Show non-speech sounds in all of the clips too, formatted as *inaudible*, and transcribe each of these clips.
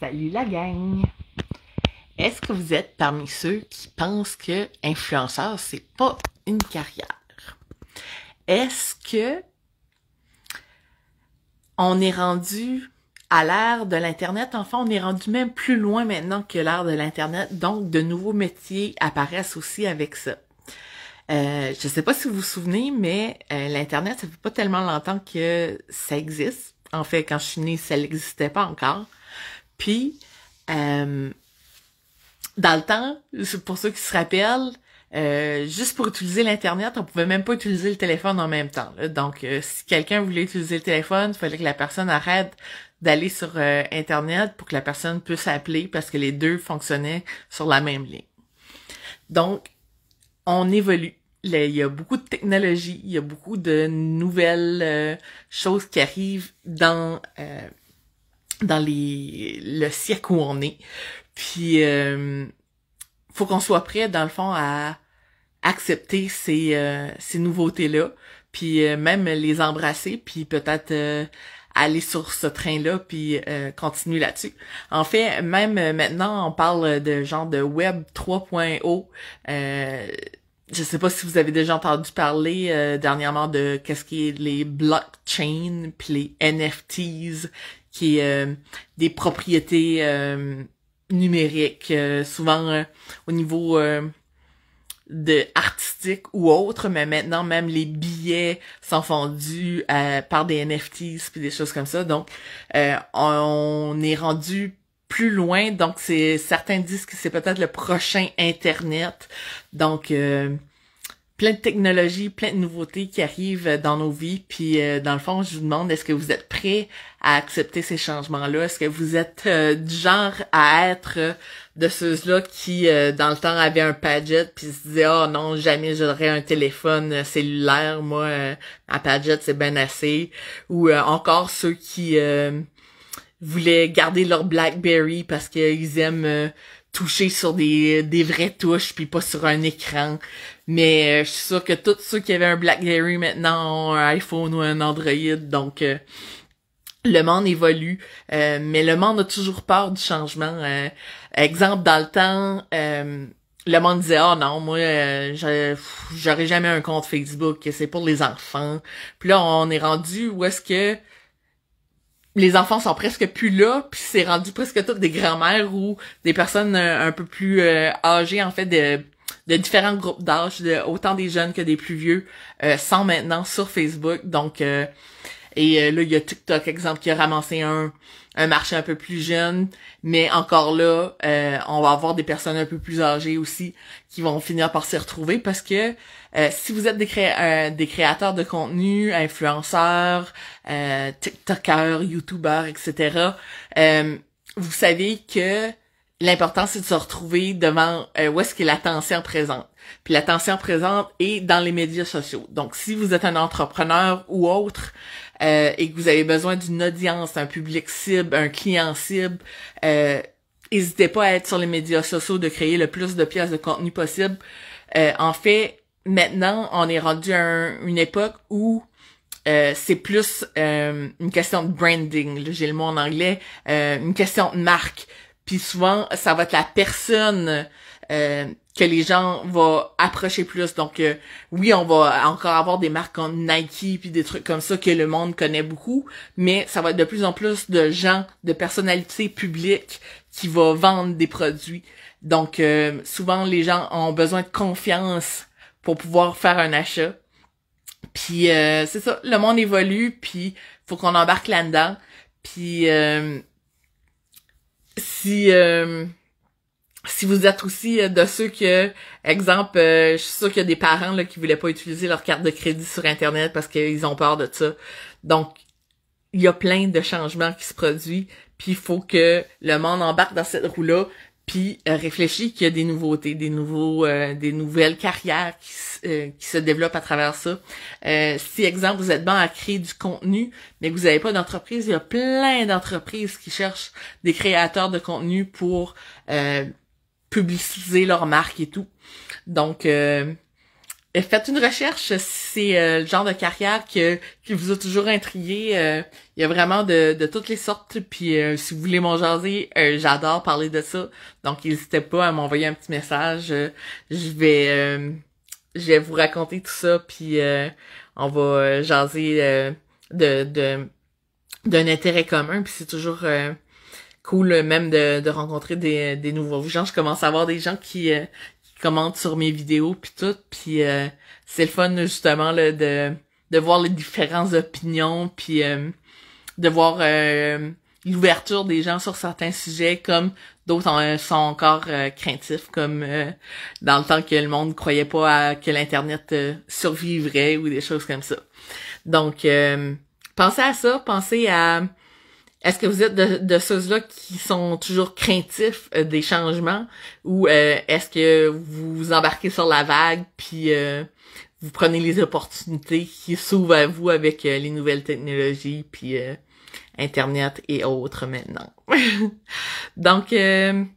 Salut la gang! Est-ce que vous êtes parmi ceux qui pensent que influenceur, c'est pas une carrière? Est-ce que on est rendu à l'ère de l'Internet? Enfin, on est rendu même plus loin maintenant que l'ère de l'Internet. Donc, de nouveaux métiers apparaissent aussi avec ça. Euh, je ne sais pas si vous vous souvenez, mais euh, l'Internet, ça fait pas tellement longtemps que ça existe. En fait, quand je suis née, ça n'existait pas encore. Puis, euh, dans le temps, pour ceux qui se rappellent, euh, juste pour utiliser l'internet, on pouvait même pas utiliser le téléphone en même temps. Donc, euh, si quelqu'un voulait utiliser le téléphone, il fallait que la personne arrête d'aller sur internet pour que la personne puisse appeler parce que les deux fonctionnaient sur la même ligne. Donc, on évolue. il y a beaucoup de technologies, il y a beaucoup de nouvelles choses qui arrivent dans dans le siècle où on est. Puis, euh, faut qu'on soit prêt, dans le fond, à accepter ces, euh, nouveautés-là, puis euh, même les embrasser, puis peut-être euh, aller sur ce train-là, puis continuer là-dessus. En fait, même maintenant, on parle de genre de Web 3.0. Euh, je sais pas si vous avez déjà entendu parler dernièrement de qu'est-ce qui est les blockchains puis les NFTs qui est euh, des propriétés euh, numériques, euh, souvent au niveau de artistique ou autre, mais maintenant même les billets sont fondus par des NFTs puis des choses comme ça. Donc on est rendu plus loin. Donc c'est certains disent que c'est peut-être le prochain Internet. Donc euh, plein de technologies, plein de nouveautés qui arrivent euh, dans nos vies. Puis euh, dans le fond, je vous demande, est-ce que vous êtes prêts à accepter ces changements-là? Est-ce que vous êtes euh, du genre à être de ceux-là qui, dans le temps, avaient un Padget puis se disaient « Oh non, jamais j'aurai un téléphone cellulaire, moi, un Padget, c'est bien assez. » Ou encore ceux qui voulaient garder leur BlackBerry parce qu'ils aiment toucher sur des, des vraies touches puis pas sur un écran. Mais euh, je suis sûr que tous ceux qui avaient un BlackBerry maintenant ont un iPhone ou un Android, donc euh, le monde évolue, euh, mais le monde a toujours peur du changement. exemple, dans le temps, le monde disait oh non moi j'aurais jamais un compte Facebook c'est pour les enfants puis là on est rendu où est-ce que les enfants sont presque plus là, puis c'est rendu presque toutes des grands-mères ou des personnes euh, un peu plus euh, âgées, en fait, de, différents groupes d'âge, autant des jeunes que des plus vieux, euh, sont maintenant sur Facebook. Donc, et euh, là, il y a TikTok, exemple, qui a ramassé un, un marché un peu plus jeune. Mais encore là, euh, on va avoir des personnes un peu plus âgées aussi qui vont finir par s'y retrouver parce que euh, si vous êtes des, des, créateurs de contenu, influenceurs, TikTokers, YouTubers, etc., vous savez que l'important c'est de se retrouver devant euh, où est-ce que l'attention présente. Puis l'attention présente est dans les médias sociaux. Donc si vous êtes un entrepreneur ou autre euh, et que vous avez besoin d'une audience, un public cible, un client cible, euh, n'hésitez pas à être sur les médias sociaux, de créer le plus de pièces de contenu possible. Euh, en fait, maintenant, on est rendu à une époque où c'est plus une question de branding, j'ai le mot en anglais, une question de marque. Puis souvent, ça va être la personne euh, que les gens vont approcher plus. Donc euh, oui, on va encore avoir des marques comme Nike puis des trucs comme ça que le monde connaît beaucoup, mais ça va être de plus en plus de gens, de personnalités publiques qui vont vendre des produits. Donc euh, souvent les gens ont besoin de confiance pour pouvoir faire un achat. Puis c'est ça, le monde évolue puis faut qu'on embarque là-dedans. Puis si euh, si vous êtes aussi euh, de ceux que, exemple, euh, je suis sûre qu'il y a des parents là, qui voulaient pas utiliser leur carte de crédit sur Internet parce qu'ils ont peur de ça. Donc, il y a plein de changements qui se produisent, puis il faut que le monde embarque dans cette roue-là, puis euh, réfléchis qu'il y a des nouveautés, des nouveaux, euh, des nouvelles carrières euh, qui, se développent à travers ça. si exemple vous êtes bon à créer du contenu, mais que vous n'avez pas d'entreprise, il y a plein d'entreprises qui cherchent des créateurs de contenu pour publiciser leur marque et tout. Donc euh, faites une recherche c'est euh, le genre de carrière que, qui vous a toujours intrigué. Euh, il y a vraiment de, de toutes les sortes. Puis si vous voulez m'en jaser, j'adore parler de ça. Donc n'hésitez pas à m'envoyer un petit message. je vais je vais vous raconter tout ça. Puis on va jaser de, de d'un intérêt commun puis c'est toujours cool même de, de rencontrer des, des nouveaux gens je commence à avoir des gens qui Commente commentent sur mes vidéos puis tout puis euh, c'est le fun justement là, de de voir les différentes opinions puis euh, de voir euh, l'ouverture des gens sur certains sujets comme d'autres sont encore craintifs comme dans le temps que le monde croyait pas que l'internet survivrait ou des choses comme ça donc pensez à ça pensez à est-ce que vous êtes de, ceux-là qui sont toujours craintifs euh, des changements ou euh, est-ce que vous vous embarquez sur la vague puis euh, vous prenez les opportunités qui s'ouvrent à vous avec les nouvelles technologies puis internet et autres maintenant. *laughs* Donc j'aime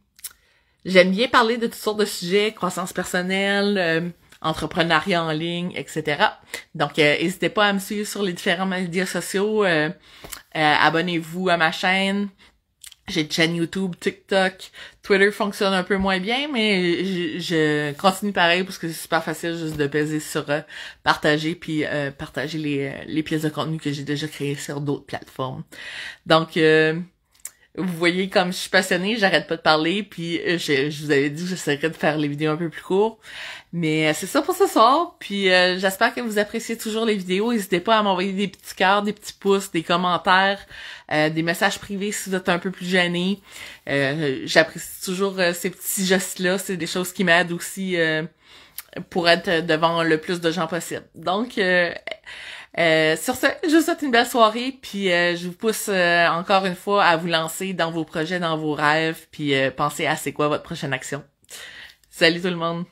bien parler de toutes sortes de sujets, croissance personnelle, entrepreneuriat en ligne, etc. Donc, n'hésitez pas à me suivre sur les différents médias sociaux. Euh, abonnez-vous à ma chaîne. J'ai une chaîne YouTube, TikTok, Twitter fonctionne un peu moins bien, mais je, continue pareil parce que c'est super facile juste de peser sur euh, partager puis euh, partager les, les pièces de contenu que j'ai déjà créées sur d'autres plateformes. Donc vous voyez comme je suis passionnée, j'arrête pas de parler, puis euh, je, vous avais dit que j'essaierais de faire les vidéos un peu plus courtes. Mais euh, c'est ça pour ce soir, puis euh, j'espère que vous appréciez toujours les vidéos. N'hésitez pas à m'envoyer des petits cœurs, des petits pouces, des commentaires, des messages privés si vous êtes un peu plus gêné. J'apprécie toujours ces petits gestes-là, c'est des choses qui m'aident aussi pour être devant le plus de gens possible. Donc, euh, sur ce, je vous souhaite une belle soirée, puis euh, je vous pousse euh, encore une fois à vous lancer dans vos projets, dans vos rêves, puis pensez à c'est quoi votre prochaine action. Salut tout le monde!